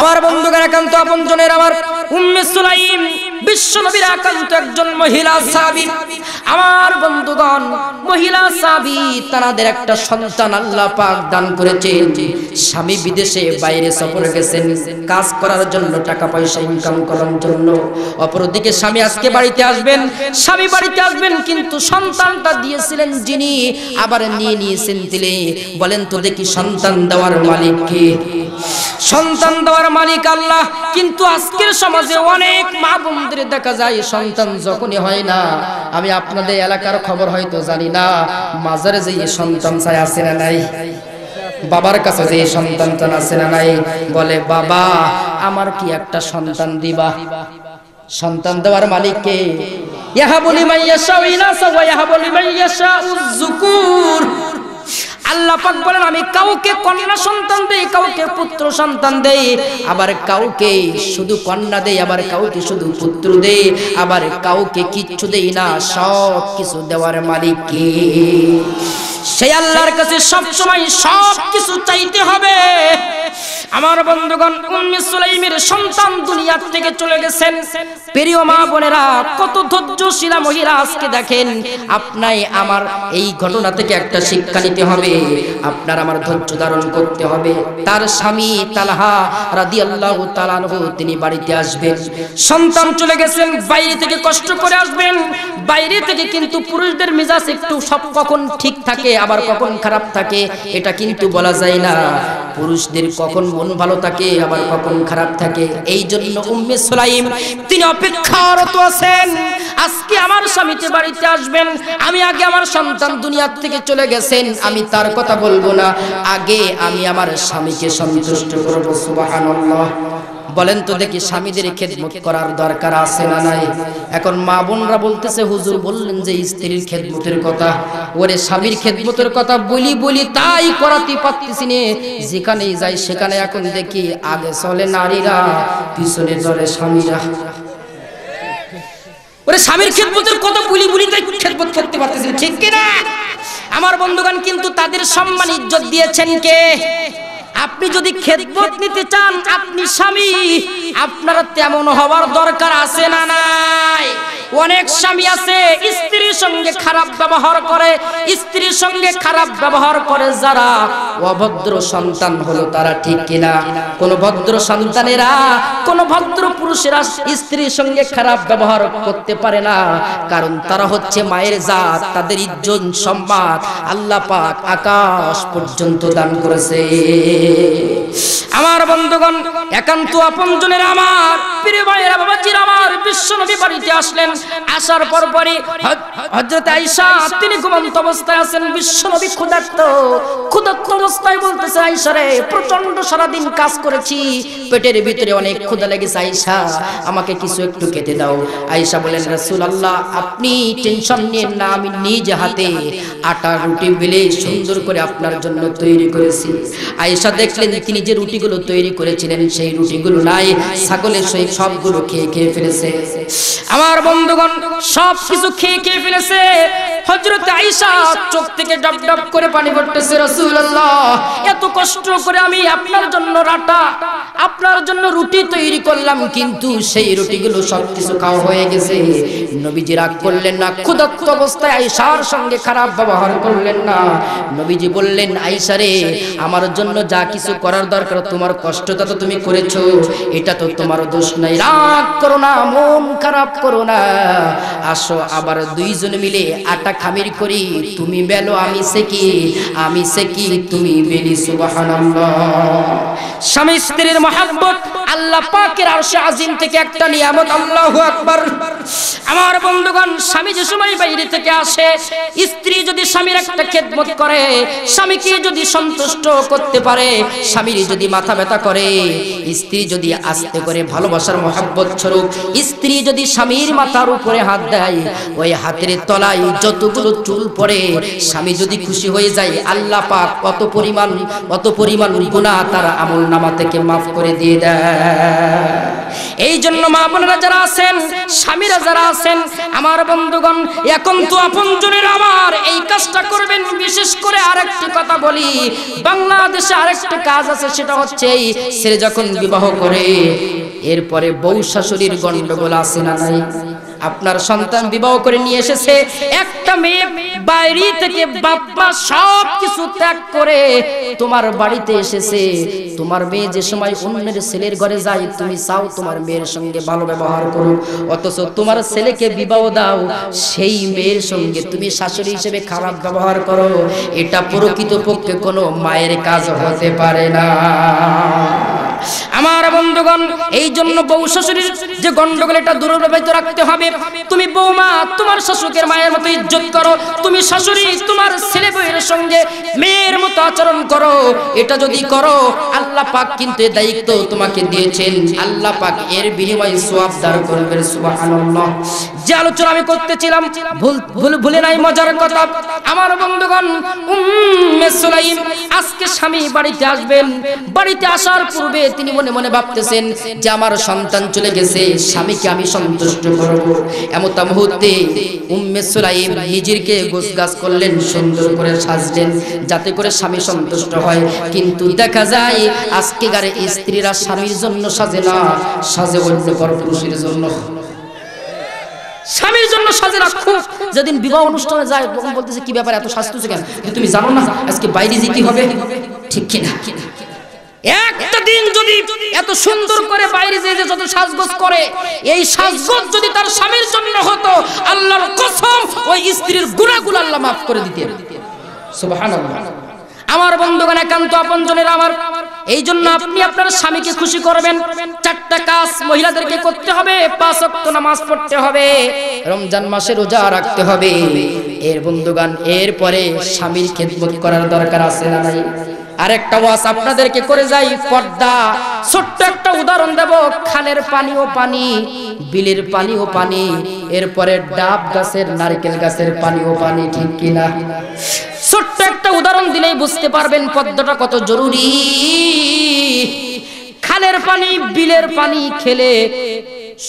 আমার বন্ধুগণ একান্ত আপনজনের আমার উম্মে সুলাইম বিশ্বনবীর আকান্ত একজন মহিলা সাহাবী আমার বন্ধুগণ মহিলা সাহাবী তাদের একটা সন্তান আল্লাহ পাক দান করেছেন স্বামী বিদেশে বাইরে সফরে গেছেন কাজ করার জন্য টাকা পয়সা ইনকাম করার জন্য অপরদিকে স্বামী আজকে বাড়িতে আসবেন স্বামী বাড়িতে আসবেন কিন্তু সন্তানটা দিয়েছিলেন যিনি আবার নিয়ে নিয়েছেন দিলে বলেন তো দেখি সন্তান দেওয়ার মালিক কে সন্তান দেওয়ার মালিক আল্লাহ কিন্তু আজকের সমাজে অনেক মা বোন আমাদের দেখা যায় সন্তান যখনই হয় না আমি আপনাদের এলাকার খবর হয়তো জানি না মাজারে যে সন্তান চাই আসে না নাই বাবার কাছে যে সন্তান চান আছে না নাই বলে বাবা আমার কি একটা সন্তান দিবা সন্তান দেওয়ার মালিককে ইহা বলি মাইয়া ইনাসা ওয়া ইহা বলি মাইয়াশা উযকুর আল্লাহ বলেন আমি কাউকে কন্যা সন্তান দেই কাউকে পুত্র সন্তান দেই আবার কাউকে শুধু কন্যা দেই আবার কাউকে শুধু পুত্র দেই আবার কাউকে কিচ্ছু দেই না সব কিছু দেওয়ার মালিক কে সেই আল্লাহর কাছে সবসময় সব কিছু চাইতে হবে আমার বন্ধুগণ উম্মে সুলাইমের সন্তান দুনিয়া থেকে চলে গেছেন প্রিয় মা বোনেরা কত ধৈর্যশীলা মহিলা আজকে দেখেন আপনাই আমার এই ঘটনা থেকে একটা শিক্ষা নিতে হবে আপনার আমার ধৈর্য ধারণ করতে হবে তার স্বামী তালহা রাদিয়াল্লাহু তাআলাহু তিনি বাড়িতে আসবেন সন্তান চলে গেছেন বাইরে থেকে কষ্ট করে আসবেন বাইরে থেকে কিন্তু পুরুষদের মেজাজ একটু সব কখন ঠিক থাকে আবার কখন খারাপ থাকে এটা কিন্তু বলা যায় না পুরুষদের কখন কখন ভালো থাকে আবার কখন খারাপ থাকে এই জন্য উম্মে সুলাইম তিনি অপেক্ষারত আছেন আজকে আমার স্বামীতে বাড়িতে আসবেন আমি আগে আমার সন্তান দুনিয়ার থেকে চলে গেছেন আমি তার কথা বলবো না আগে আমি আমার স্বামীকে সন্তুষ্ট করবো সুবহানাল্লাহ বলেন তো দেখি স্বামীদের খেদমত করার দরকার আছে না নাই এখন মা বোনরা বলতেছে হুজুর বললেন যে স্ত্রীর খেদমতের কথা ওরে স্বামীর খেদমতের কথা বলি বলি তাই করাতে পারতেছি নে যেখানেই যাই সেখানে এখন দেখি আগে চলে নারীরা পিছনে চলে স্বামীরা ওরে স্বামীর খেদমতের কথা বলি বলি তাই খেদমত করতে পারতেছি ঠিক কিনা আমার বন্ধুগণ কিন্তু তাদের সম্মান ইজ্জত দিয়েছেন কে আপনি যদি খেদমত নিতে চান আপনি স্বামী আপনার তেমন হওয়ার দরকার আছে না নাই অনেক স্বামী আছে স্ত্রীর সঙ্গে খারাপ ব্যবহার করে স্ত্রীর সঙ্গে খারাপ ব্যবহার করে যারা অভদ্র সন্তান হলো তারা ঠিক কিনা কোন ভদ্র সন্তানেরা কোন ভদ্র পুরুষেরা স্ত্রীর সঙ্গে খারাপ ব্যবহার করতে পারে না কারণ তারা হচ্ছে মায়ের জাত তাদের ইজ্জন সম্মান আল্লাহ পাক আকাশ পর্যন্ত দান করেছে আমার বন্ধুগণ একান্ত আমার প্রিয় বাবাজির আমার বিশ্বনবী বাড়িতে আসলেন আসার তিনি ঘুমন্ত অবস্থায় আছেন বিশ্বনবী অবস্থায় বলতেছে রে প্রচন্ড কাজ করেছি পেটের ভিতরে অনেক ক্ষুদা লেগেছে আইসা আমাকে কিছু একটু খেতে দাও আয়েশা বলেন আল্লাহ আপনি টেনশন নিয়েন না আমি নিজ হাতে আটা রুটি বেলে সুন্দর করে আপনার জন্য তৈরি করেছি আয়েশা দেখলেন তিনি যে রুটিগুলো তৈরি তৈরি করেছিলেন সেই রুটিগুলো নাই ছাগলের সেই সবগুলো খেয়ে খেয়ে ফেলেছে আমার বন্ধুগণ সব কিছু খেয়ে খেয়ে ফেলেছে চোখ থেকে ডপ ডপ করে পানি পড়তেছে এত কষ্ট করে আমি আপনার জন্য রাটা আপনার জন্য রুটি তৈরি করলাম কিন্তু সেই রুটিগুলো সব কিছু খাওয়া হয়ে গেছে নবীজি রাগ করলেন না ক্ষুদত্ত অবস্থায় আইসার সঙ্গে খারাপ ব্যবহার করলেন না নবীজি বললেন আইসারে আমার জন্য যা কিছু করার দরকার তোমার কষ্টটা তো তুমি করেছ এটা তো তোমার দোষ নাই রাগ করো না মন খারাপ করো না আসো আবার দুইজন মিলে আটা খামির করি তুমি বেলো আমি সেকি আমি সেকি তুমি বেলি সুবহানাল্লাহ স্বামী স্ত্রীর মহাব্বত আল্লাহ পাকের আরশে আজিম থেকে একটা নিয়ামত আল্লাহু আকবার আমার বন্ধুগণ স্বামী যে সময় বাইরে থেকে আসে স্ত্রী যদি স্বামীর একটা খেদমত করে স্বামীকে যদি সন্তুষ্ট করতে পারে স্বামীর যদি মাথা ব্যথা করে স্ত্রী যদি আস্তে করে ভালোবাসার মহাব্বত স্বরূপ স্ত্রী যদি স্বামীর মাথার উপরে হাত দেয় ওই হাতের তলায় যতগুলো চুল পড়ে স্বামী যদি খুশি হয়ে যায় আল্লাহ পাক কত পরিমাণ কত পরিমাণ গুণা তার আমল নামা থেকে মাফ করে দিয়ে দেয় এই জন্য মা বোনেরা যারা আছেন স্বামীরা যারা আছেন আমার বন্ধুগণ এখন তো আপনজনের আমার এই কাজটা করবেন বিশেষ করে আরেকটি কথা বলি বাংলাদেশে আরেকটি কাজ আছে সেটা হচ্ছে এই ছেলে যখন বিবাহ করে এরপরে বউ শাশুড়ির গন্ডগোল আছে না নাই আপনার সন্তান বিবাহ করে নিয়ে এসেছে একটা মেয়ে বাইরে থেকে বাপ্পা সব কিছু ত্যাগ করে তোমার বাড়িতে এসেছে তোমার মেয়ে যে সময় অন্যের ছেলের ঘরে যায় তুমি চাও তোমার মেয়ের সঙ্গে ভালো ব্যবহার করো অথচ তোমার ছেলেকে বিবাহ দাও সেই মেয়ের সঙ্গে তুমি শাশুড়ি হিসেবে খারাপ ব্যবহার করো এটা প্রকৃত পক্ষে কোনো মায়ের কাজ হতে পারে না আমার বন্ধুগণ এই জন্য বউ শ্বশুরের যে গন্ডগোল এটা দুর্ব্যবহিত রাখতে হবে তুমি বৌমা তোমার শ্বশুরের মায়ের মতো ইজ্জত করো তুমি শাশুড়ি তোমার ছেলে বউয়ের সঙ্গে মেয়ের মতো আচরণ করো এটা যদি করো আল্লাহ পাক কিন্তু এই দায়িত্ব তোমাকে দিয়েছেন আল্লাহ পাক এর বিনিময়ে সওয়াব দান করবেন সুবহানাল্লাহ যে আলোচনা আমি করতেছিলাম ভুল ভুল ভুলে নাই মজার কথা আমার বন্ধুগণ উম্মে সুলাইম আজকে স্বামী বাড়িতে আসবেন বাড়িতে আসার পূর্বে তিনি মনে মনে ভাবতেছেন যে আমার সন্তান চলে গেছে স্বামীকে আমি সন্তুষ্ট করব এমত মুহূর্তে উম্মে সুলাইম নিজেরকে গোছগাছ করলেন সুন্দর করে সাজলেন যাতে করে স্বামী সন্তুষ্ট হয় কিন্তু দেখা যায় আজকে গারে স্ত্রীরা স্বামীর জন্য সাজে না সাজে অন্য পর পুরুষের জন্য স্বামীর জন্য সাজে না যেদিন বিবাহ অনুষ্ঠানে যায় তখন বলতেছে কি ব্যাপার এত সাজতেছে কেন তুমি জানো না আজকে বাইরে যেতে হবে ঠিক কিনা কিনা একটা দিন যদি এত সুন্দর করে বাইরে যে যত সাজগোজ করে এই সাজগোজ যদি তার স্বামীর জন্য হতো আল্লাহর কসম ওই স্ত্রীর গুণাগুলো আল্লাহ মাফ করে দিতেন সুবহানাল্লাহ আমার বন্ধুগণ একান্ত আপনজনের আমার এই জন্য আপনি আপনার স্বামীকে খুশি করবেন চারটা কাজ মহিলাদেরকে করতে হবে পাঁচ ওয়াক্ত নামাজ পড়তে হবে রমজান মাসে রোজা রাখতে হবে এর বন্ধুগণ এরপরে স্বামীর খেদমত করার দরকার আছে না নাই আর একটা ওয়াজ আপনাদেরকে করে যাই পর্দা ছোট্ট একটা উদাহরণ দেব খালের ও পানি বিলের পানিও পানি এরপরে ডাব গাছের নারকেল গাছের পানিও পানি ঠিক কিনা ছোট্ট একটা উদাহরণ দিলেই বুঝতে পারবেন পদ্মটা কত জরুরি খালের পানি বিলের পানি খেলে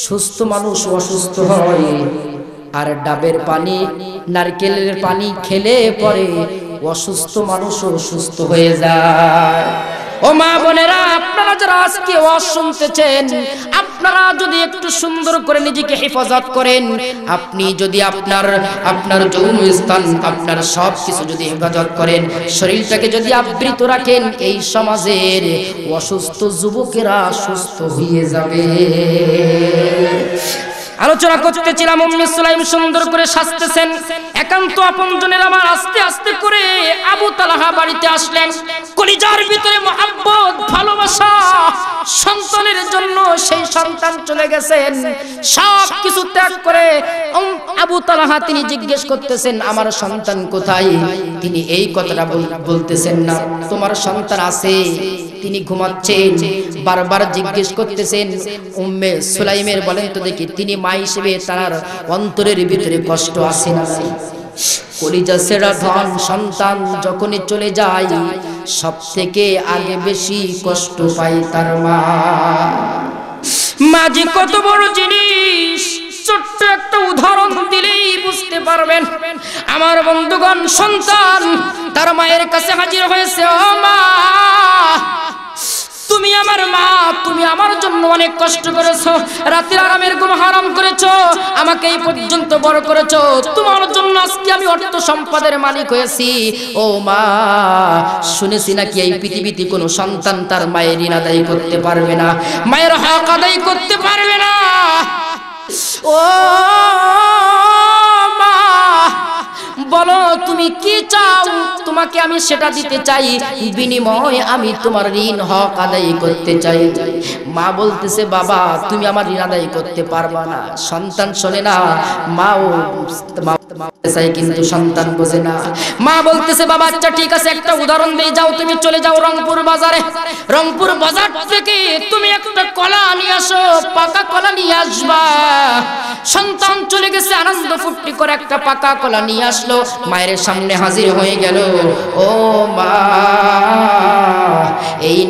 সুস্থ মানুষ অসুস্থ হয় আর ডাবের পানি নারকেলের পানি খেলে পরে অসুস্থ মানুষ অসুস্থ হয়ে যায় ও মা বোনেরা আপনারা যারা আজকে ওয়াজ শুনতেছেন আপনারা যদি একটু সুন্দর করে নিজেকে হেফাজত করেন আপনি যদি আপনার আপনার যৌন স্থান আপনার সব কিছু যদি হেফাজত করেন শরীরটাকে যদি আবৃত রাখেন এই সমাজের অসুস্থ যুবকেরা সুস্থ হয়ে যাবে আলোচনা করতেছিলাম উম্মে সুলাইম সুন্দর করে সাজতেছেন একান্ত আপনজনের আমার আস্তে আস্তে করে আবু তালাহা বাড়িতে আসলেন কলিজার ভিতরে মহাব্বত ভালোবাসা সন্তানের জন্য সেই সন্তান চলে গেছেন সব কিছু ত্যাগ করে আবু তালাহা তিনি জিজ্ঞেস করতেছেন আমার সন্তান কোথায় তিনি এই কথাটা বলতেছেন না তোমার সন্তান আছে তিনি ঘুমাচ্ছেন বারবার জিজ্ঞেস করতেছেন উম্মে সুলাইমের বলেন তো দেখি তিনি মা মা হিসেবে তার অন্তরের ভিতরে কষ্ট আসে না কলিজা সেরা ধন সন্তান যখনই চলে যায় সব থেকে আগে বেশি কষ্ট পায় তার মা মাঝে কত বড় জিনিস ছোট্ট একটা উদাহরণ দিলেই বুঝতে পারবেন আমার বন্ধুগণ সন্তান তার মায়ের কাছে হাজির হয়েছে ও মা তুমি আমার মা তুমি আমার জন্য অনেক কষ্ট করেছো রাতের আরামের ঘুম হারাম করেছো আমাকে এই পর্যন্ত বড় করেছো তোমার জন্য আজকে আমি অর্থ সম্পদের মালিক হয়েছি ও মা শুনেছি নাকি এই পৃথিবীতে কোনো সন্তান তার মায়ের ঋণ আদায় করতে পারবে না মায়ের হক আদায় করতে পারবে না ও মা বলো তুমি কি চাও তোমাকে আমি সেটা দিতে চাই বিনিময়ে আমি তোমার ঋণ হক আদায় করতে চাই মা বলতেছে বাবা তুমি আমার ঋণ আদায় করতে পারবা না সন্তান শোনে না সন্তান বোঝে না মা বলতেছে বাবা আচ্ছা, ঠিক আছে একটা উদাহরণ দিয়ে যাও তুমি চলে যাও রংপুর বাজারে রংপুর বাজার তুমি একটা কলা নিয়ে আসো পাকা কলা নিয়ে আসবা সন্তান চলে গেছে আনন্দ ফুর্তি করে একটা পাকা কলা নিয়ে আসলো মায়ের সামনে হাজির হয়ে গেল ও মা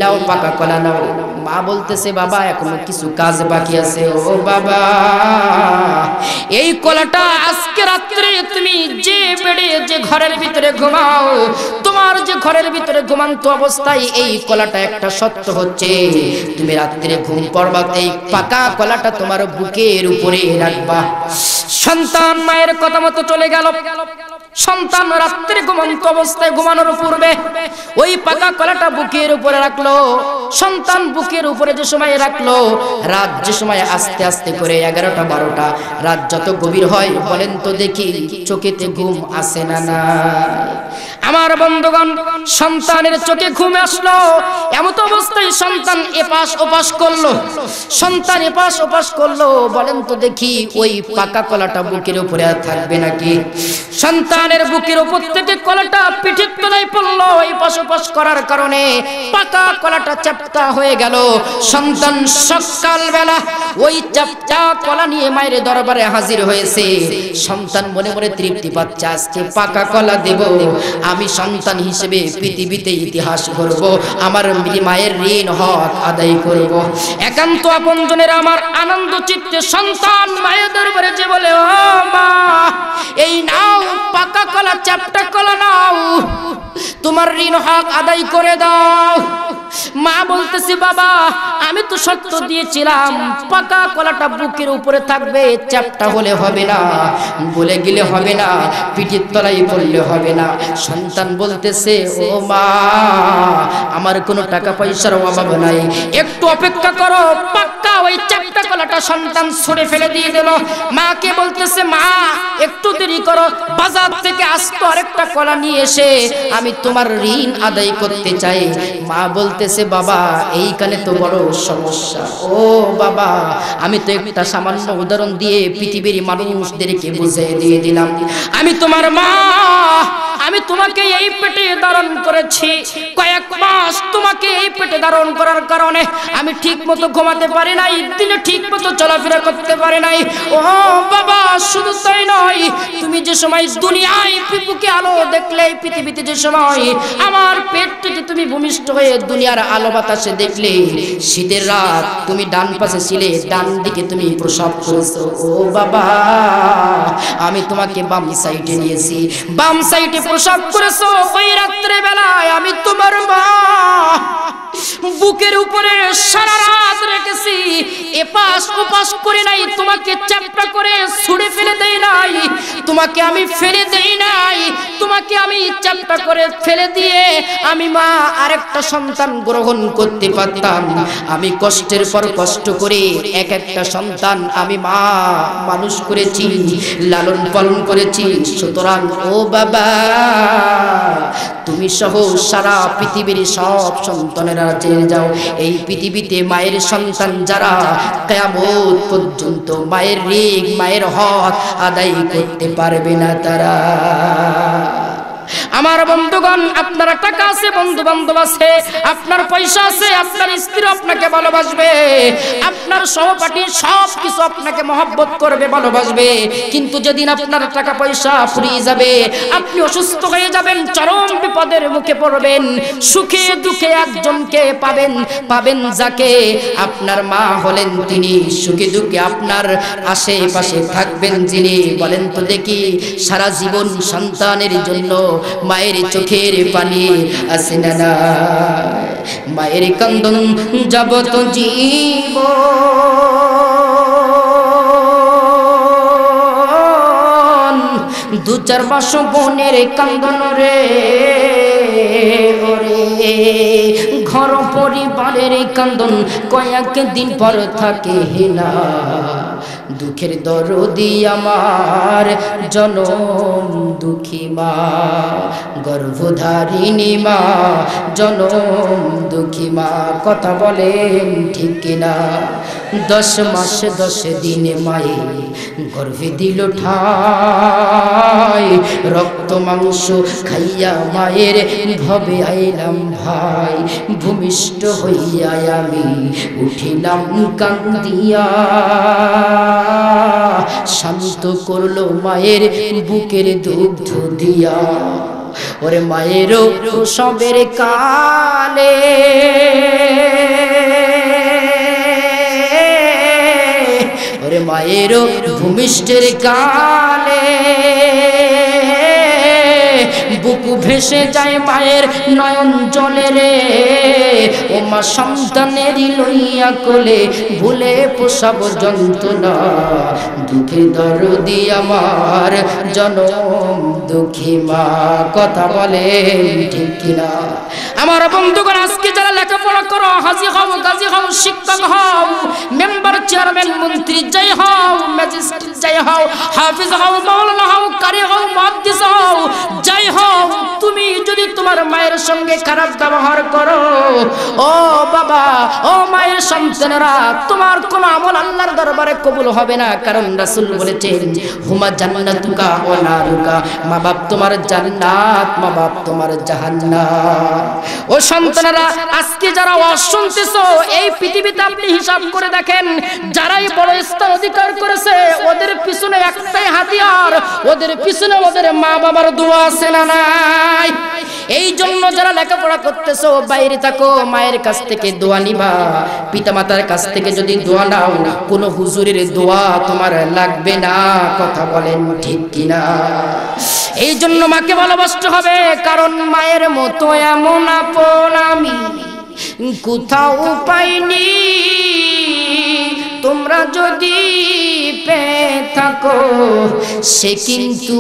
নাও পাকা কলা নাও মা বলতেছে বাবা এখনো কিছু কাজ বাকি আছে ও বাবা এই কলাটা আজকে রাত্রে তুমি যে বেড়ে যে ঘরের ভিতরে ঘুমাও তোমার যে ঘরের ভিতরে ঘুমান্ত অবস্থায় এই কলাটা একটা সত্য হচ্ছে তুমি রাত্রে ঘুম পড়বাতে এই পাকা কলাটা তোমার বুকের উপরে রাখবা সন্তান মায়ের কথা মতো চলে গেল সন্তান রাত্রি ঘুমন্ত অবস্থায় ঘুমানোর পূর্বে ওই পাকা কলাটা বুকের উপরে রাখলো সন্তান বুকের উপরে যে সময় রাখলো রাত যে সময় আস্তে আস্তে করে এগারোটা বারোটা রাত যত গভীর হয় বলেন তো দেখি চোখেতে ঘুম আসে না না আমার বন্ধুগণ সন্তানের চোখে ঘুম আসলো এমত অবস্থায় সন্তান এপাশ ওপাশ করলো সন্তান এপাশ ওপাশ করলো বলেন তো দেখি ওই পাকা কলাটা বুকের উপরে থাকবে নাকি সন্তান খানের বুকের উপর থেকে কলাটা পিঠের তলায় পড়লো এই পশুপাশ করার কারণে পাকা কলাটা চাপটা হয়ে গেল সন্তান সকালবেলা ওই চাপটা কলা নিয়ে মায়ের দরবারে হাজির হয়েছে সন্তান মনে মনে তৃপ্তি পাচ্ছে আজকে পাকা কলা দেব আমি সন্তান হিসেবে পৃথিবীতে ইতিহাস করব আমার মায়ের ঋণ হক আদায় করব একান্ত আপনজনের আমার আনন্দ চিত্তে সন্তান মায়ের দরবারে যে বলে ও মা এই নাও পাক পাকা কলা চাপটা কলা নাও তোমার ঋণ হক আদায় করে দাও মা বলতেছি বাবা আমি তো সত্য দিয়েছিলাম পাকা কলাটা বুকের উপরে থাকবে চাপটা হলে হবে না বলে গেলে হবে না পিঠির তলাই বললে হবে না সন্তান বলতেছে ও মা আমার কোনো টাকা পয়সার অভাব নাই একটু অপেক্ষা করো পাক্কা ওই চাপ টাকা সন্তান ছুড়ে ফেলে দিয়ে দিল মাকে বলতেছে মা একটু দেরি করো বাজার থেকে আসতো আরেকটা কলা নিয়ে এসে আমি তোমার ঋণ আদায় করতে চাই মা বলতেছে বাবা এইখানে তো বড় সমস্যা ও বাবা আমি তো একটা সামান্য উদাহরণ দিয়ে পৃথিবীর মানুষদেরকে বুঝিয়ে দিয়ে দিলাম আমি তোমার মা আমি তোমাকে এই পেটে ধারণ করেছি কয়েক মাস তোমাকে এই পেটে ধারণ করার কারণে আমি ঠিক মতো ঘুমাতে পারি নাই দিনে ঠিক মতো চলাফেরা করতে পারি নাই ও বাবা শুধু তাই নয় তুমি যে সময় দুনিয়ায় পিপুকে আলো দেখলে পৃথিবীতে যে সময় আমার পেটটিতে তুমি ভূমিষ্ঠ হয়ে দুনিয়ার আলো বাতাসে দেখলে শীতের রাত তুমি ডান পাশে ছিলে ডান দিকে তুমি প্রসব করেছো ও বাবা আমি তোমাকে বাম সাইডে নিয়েছি বাম সাইডে প্রসাদ করেছো ওই রাত্রে বেলায় আমি তোমার মা বুকের উপরে সারা রাত রেখেছি এপাশ ওপাশ করে নাই তোমাকে চ্যাপটা করে ছুড়ে ফেলে দেই নাই তোমাকে আমি ফেলে দেই নাই তোমাকে আমি চ্যাপটা করে ফেলে দিয়ে আমি মা আরেকটা সন্তান গ্রহণ করতে পারতাম আমি কষ্টের পর কষ্ট করে এক একটা সন্তান আমি মা মানুষ করেছি লালন পালন করেছি সুতরাং ও বাবা তুমি সহ সারা পৃথিবীর সব সন্তানের না চেয়ে যাও এই পৃথিবীতে মায়ের সন্তান যারা কেমন পর্যন্ত মায়ের রেগ মায়ের হক আদায় করতে পারবে না তারা আমার বন্ধুগণ আপনার টাকা আছে বন্ধু বান্ধব আছে আপনার পয়সা আছে আপনার স্ত্রী আপনাকে ভালোবাসবে আপনার সহপাঠী সব কিছু আপনাকে মহব্বত করবে ভালোবাসবে কিন্তু যেদিন আপনার টাকা পয়সা ফুরিয়ে যাবে আপনি অসুস্থ হয়ে যাবেন চরম বিপদের মুখে পড়বেন সুখে দুঃখে একজনকে পাবেন পাবেন যাকে আপনার মা হলেন তিনি সুখে দুঃখে আপনার আশেপাশে থাকবেন যিনি বলেন তো দেখি সারা জীবন সন্তানের জন্য মায়ের চোখের পানি আসে না মায়ের যাব তো জীব দু চার মাস বোনের কান্দন রে ঘর পরিবারের কান্দন কয়েক দিন পর থাকে না দুঃখের দরদি আমার জনম দুঃখী মা গর্ভধারিণী মা জনম দুঃখী মা কথা বলেন ঠিক কিনা দশ মাস দশ দিনে মায়ে গর্ভে দিল ঠাই রক্ত মাংস খাইয়া মায়ের ভবে আইলাম ভাই ভূমিষ্ঠ হইয়া আমি উঠিলাম কান্দিয়া শান্ত করলো মায়ের বুকের দুধ দিয়া ওরে মায়েরও সবের কালে ওরে মায়েরও ভূমিষ্ঠের কালে বুকু ভেসে যায় মায়ের নয়ন জলে রে ও মা সন্তানেরই লইয়া কোলে ভুলে পোষাব যন্ত্রণা দুঃখে দরদি আমার জনম দুঃখী মা কথা বলে ঠিক কিনা আমার বন্ধুগণ আজকে যারা লেখাপড়া করো হাজি হও গাজী হও শিক্ষক হও মেম্বার চেয়ারম্যান মন্ত্রী যাই হও ম্যাজিস্ট্রেট যাই হও হাফিজ হও মাওলানা হও কারি হও মুহাদ্দিস হও যাই হও তুমি যদি তোমার মায়ের সঙ্গে খারাপ ব্যবহার করো ও বাবা ও মায়ের সন্তানেরা তোমার কোন আমল আল্লাহর দরবারে কবুল হবে না কারণ রাসূল বলেছেন হুমা জান্নাতুকা ও নারুকা মা বাপ তোমার জান্নাত মা বাপ তোমার জাহান্নাম ও সন্তানেরা আজ আজকে যারা ওয়াজ শুনতেছ এই পৃথিবীতে আপনি হিসাব করে দেখেন যারাই বড় স্থান অধিকার করেছে ওদের পিছনে একটাই হাতিয়ার ওদের পিছনে ওদের মা বাবার দোয়া আছে না নাই এই জন্য যারা লেখাপড়া করতেছো বাইরে থাকো মায়ের কাছ থেকে দোয়া নিবা পিতা মাতার কাছ থেকে যদি দোয়া নাও না কোনো হুজুরের দোয়া তোমার লাগবে না কথা বলেন ঠিক কিনা এই জন্য মাকে ভালোবাসতে হবে কারণ মায়ের মতো এমন আপন আমি কোথাও পাইনি তোমরা যদি পেয়ে থাকো সে কিন্তু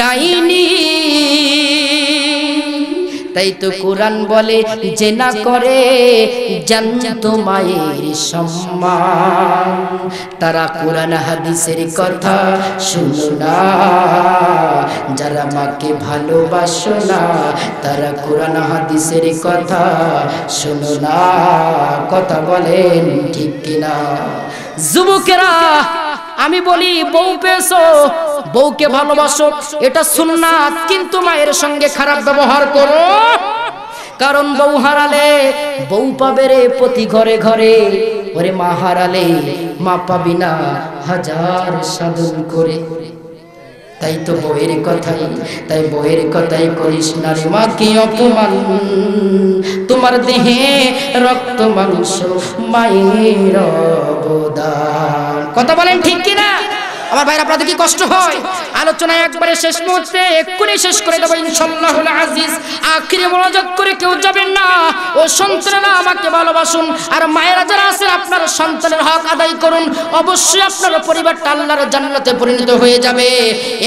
ডাইনি তাই তো কোরআন বলে যে না করে জান্ত মায়ের সম্মান তারা কোরআন হাদিসের কথা শুনো যারা মাকে ভালোবাসো না তারা কোরআন হাদিসের কথা শুনো কথা বলেন ঠিক কিনা যুবকেরা আমি বলি বউ পেছো বউকে ভালোবাসো এটা সুন্নাত কিন্তু মায়ের সঙ্গে খারাপ ব্যবহার করো কারণ বউ হারালে বউ পাবে রে প্রতি ঘরে ঘরে ওরে মা হারালে মা পাবি না হাজার সাধন করে তাই তো বইয়ের কথাই তাই বইয়ের কথাই করিস না রে মা কি অপমান তোমার দেহে রক্ত মাংস মায়ের অবদান কথা বলেন ঠিক কিনা আমার ভাইরা আপনাদের কি কষ্ট হয় আলোচনা একবারে শেষ মুহূর্তে এক্ষুনি শেষ করে দেবো ইনশাল্লাহ আজিজ আখিরে মনোযোগ করে কেউ যাবেন না ও সন্তানেরা আমাকে ভালোবাসুন আর মায়েরা যারা আছেন আপনার সন্তানের হক আদায় করুন অবশ্যই আপনার পরিবারটা আল্লাহর জান্নাতে পরিণত হয়ে যাবে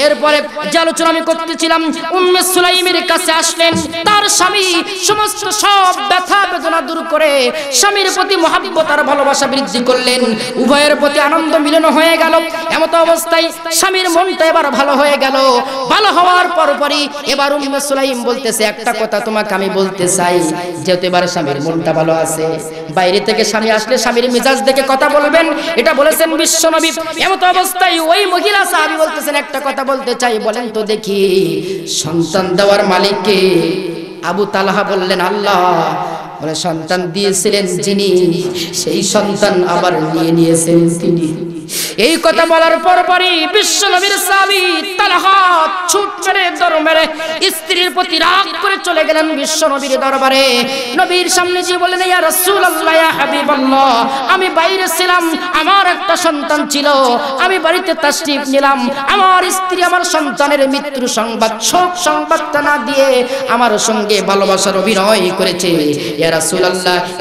এরপরে যে আলোচনা আমি করতেছিলাম উম্মে সুলাইমের কাছে আসলেন তার স্বামী সমস্ত সব ব্যথা বেদনা দূর করে স্বামীর প্রতি মহাব্বত আর ভালোবাসা বৃদ্ধি করলেন উভয়ের প্রতি আনন্দ মিলন হয়ে গেল এমত অবস্থা অবস্থায় স্বামীর মনটা এবার ভালো হয়ে গেল ভালো হওয়ার পরপরই এবার উম্মে সুলাইম বলতেছে একটা কথা তোমাকে আমি বলতে চাই যেহেতু এবার স্বামীর মনটা ভালো আছে বাইরে থেকে স্বামী আসলে স্বামীর মেজাজ দেখে কথা বলবেন এটা বলেছেন বিশ্বনবী এমত অবস্থায় ওই মহিলা সাহাবি বলতেছেন একটা কথা বলতে চাই বলেন তো দেখি সন্তান দেওয়ার মালিককে আবু তালাহা বললেন আল্লাহ বলে সন্তান দিয়েছিলেন যিনি সেই সন্তান আবার নিয়ে নিয়েছেন তিনি এই কথা বলার পর পরই বিশ্ব নবীর সাবি তালহা ছুট মেরে স্ত্রীর প্রতি রাগ করে চলে গেলেন বিশ্ব নবীর দরবারে নবীর সামনে যে বললেন ইয়া রাসূলুল্লাহ ইয়া হাবিবাল্লাহ আমি বাইরে ছিলাম আমার একটা সন্তান ছিল আমি বাড়িতে তাশরিফ নিলাম আমার স্ত্রী আমার সন্তানের মৃত্যু সংবাদ শোক সংবাদটা না দিয়ে আমার সঙ্গে ভালোবাসার অভিনয় করেছে ইয়া রাসূলুল্লাহ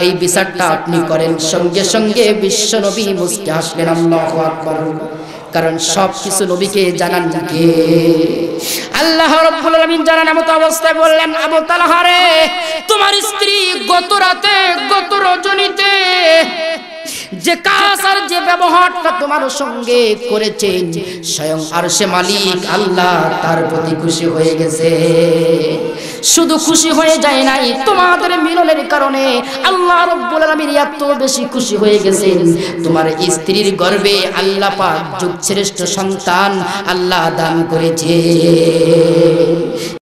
এই বিচারটা আপনি করেন সঙ্গে সঙ্গে বিশ্ব নবী মুসকে হাসলেন আল্লাহু আকবার আকবর কারণ সব কিছু নবীকে জানান কে আল্লাহ আলামিন জানান এমত অবস্থায় বললেন আবু তালহা রে তোমার স্ত্রী গত রাতে গত রজনীতে যে কাজ আর যে ব্যবহারটা তোমার সঙ্গে করেছেন স্বয়ং আর সে মালিক আল্লাহ তার প্রতি খুশি হয়ে গেছে শুধু খুশি হয়ে যায় নাই তোমাদের মিলনের কারণে আল্লাহ রব্বুল আলামিন এত বেশি খুশি হয়ে গেছেন তোমার স্ত্রীর গর্ভে আল্লাহ পাক যুগ শ্রেষ্ঠ সন্তান আল্লাহ দান করেছে